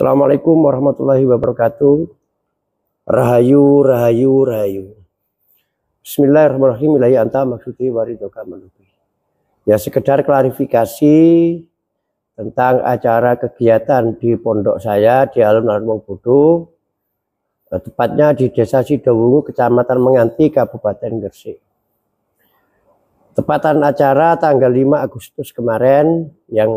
Assalamualaikum warahmatullahi wabarakatuh. Rahayu, rahayu, rahayu. Bismillahirrahmanirrahim. Ilahi anta maksudi waridoka manubi. Ya sekedar klarifikasi tentang acara kegiatan di pondok saya di alun-alun Wongbudu, eh, tepatnya di Desa Sidowungu, Kecamatan Menganti, Kabupaten Gresik. Tepatan acara tanggal 5 Agustus kemarin yang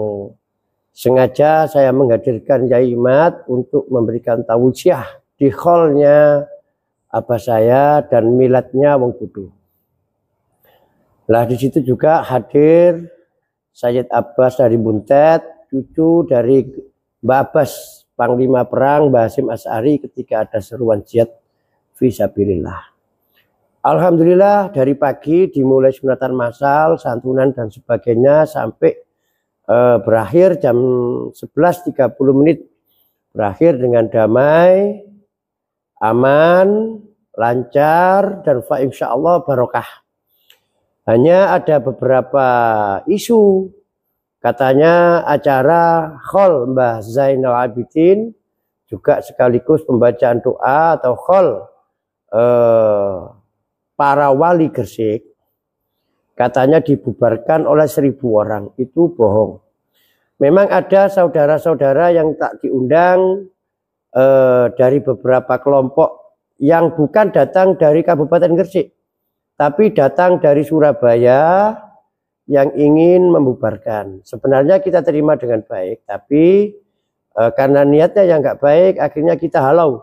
Sengaja saya menghadirkan Yai Mat untuk memberikan tausiah di hallnya apa saya dan milatnya Wong Kudu. Lah di situ juga hadir Sayyid Abbas dari Buntet, cucu dari Mbak Abbas, Panglima Perang Basim As'ari ketika ada seruan jihad visabilillah. Alhamdulillah dari pagi dimulai sunatan masal, santunan dan sebagainya sampai uh, berakhir jam 11.30 menit berakhir dengan damai, aman, lancar, dan fa insya Allah barokah. Hanya ada beberapa isu, katanya acara khol Mbah Zainal Abidin, juga sekaligus pembacaan doa atau khol eh, para wali Gresik, katanya dibubarkan oleh seribu orang, itu bohong. Memang ada saudara-saudara yang tak diundang eh, dari beberapa kelompok yang bukan datang dari Kabupaten Gresik, tapi datang dari Surabaya yang ingin membubarkan. Sebenarnya kita terima dengan baik, tapi eh, karena niatnya yang nggak baik, akhirnya kita halau.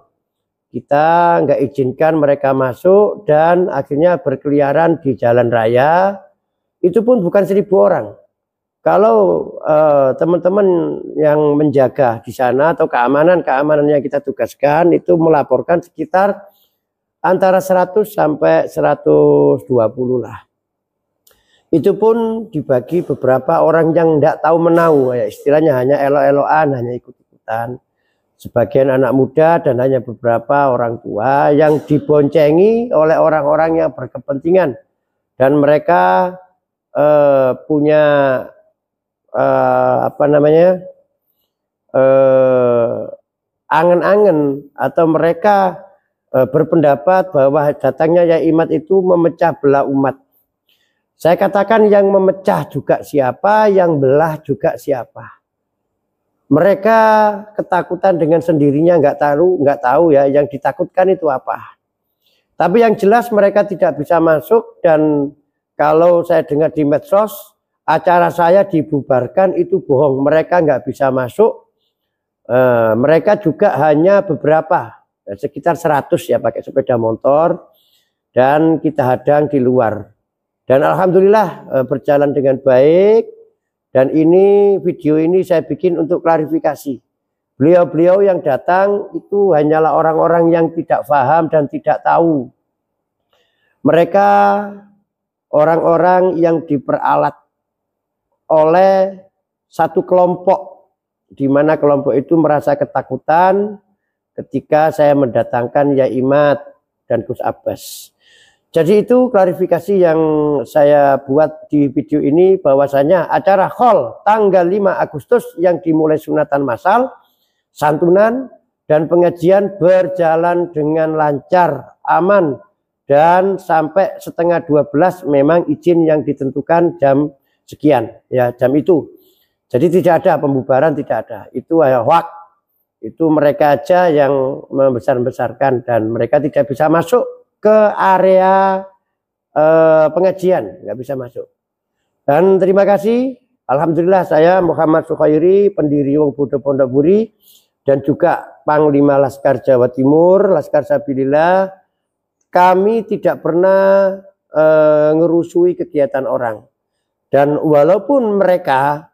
Kita nggak izinkan mereka masuk dan akhirnya berkeliaran di jalan raya. Itu pun bukan seribu orang kalau eh, teman-teman uh, yang menjaga di sana atau keamanan keamanan yang kita tugaskan itu melaporkan sekitar antara 100 sampai 120 lah. Itu pun dibagi beberapa orang yang tidak tahu menahu ya istilahnya hanya elo-eloan, hanya ikut-ikutan. Sebagian anak muda dan hanya beberapa orang tua yang diboncengi oleh orang-orang yang berkepentingan dan mereka eh, punya uh, apa namanya eh, angen-angen uh, atau mereka uh, berpendapat bahwa datangnya ya Imat itu memecah belah umat. Saya katakan yang memecah juga siapa, yang belah juga siapa. Mereka ketakutan dengan sendirinya nggak tahu, nggak tahu ya yang ditakutkan itu apa. Tapi yang jelas mereka tidak bisa masuk dan kalau saya dengar di medsos acara saya dibubarkan itu bohong. Mereka nggak bisa masuk. E, mereka juga hanya beberapa, eh, sekitar 100 ya pakai sepeda motor. Dan kita hadang di luar. Dan Alhamdulillah e, berjalan dengan baik. Dan ini video ini saya bikin untuk klarifikasi. Beliau-beliau yang datang itu hanyalah orang-orang yang tidak paham dan tidak tahu. Mereka orang-orang yang diperalat oleh satu kelompok di mana kelompok itu merasa ketakutan ketika saya mendatangkan Yaimat dan Gus Abbas. Jadi itu klarifikasi yang saya buat di video ini bahwasanya acara khol tanggal 5 Agustus yang dimulai sunatan masal santunan dan pengajian berjalan dengan lancar, aman dan sampai setengah 12 memang izin yang ditentukan jam sekian ya jam itu. Jadi tidak ada pembubaran, tidak ada. Itu ya, Itu mereka aja yang membesar-besarkan dan mereka tidak bisa masuk ke area eh, pengajian, nggak bisa masuk. Dan terima kasih, Alhamdulillah saya Muhammad Sukhairi, pendiri Wong Budo Pondok Buri, dan juga Panglima Laskar Jawa Timur, Laskar Sabilillah, kami tidak pernah eh, ngerusui kegiatan orang. Dan walaupun mereka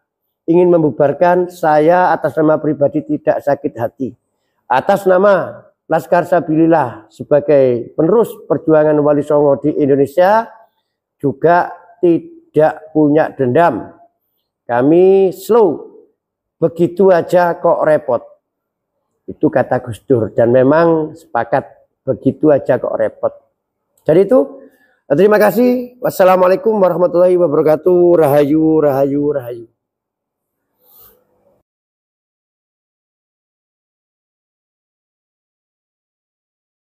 ingin membubarkan saya atas nama pribadi tidak sakit hati. Atas nama Laskar Sabilillah sebagai penerus perjuangan Wali Songo di Indonesia juga tidak punya dendam. Kami slow, begitu aja kok repot. Itu kata Gus Dur dan memang sepakat begitu aja kok repot. Jadi itu Terima kasih. Wassalamualaikum warahmatullahi wabarakatuh. Rahayu, rahayu, rahayu.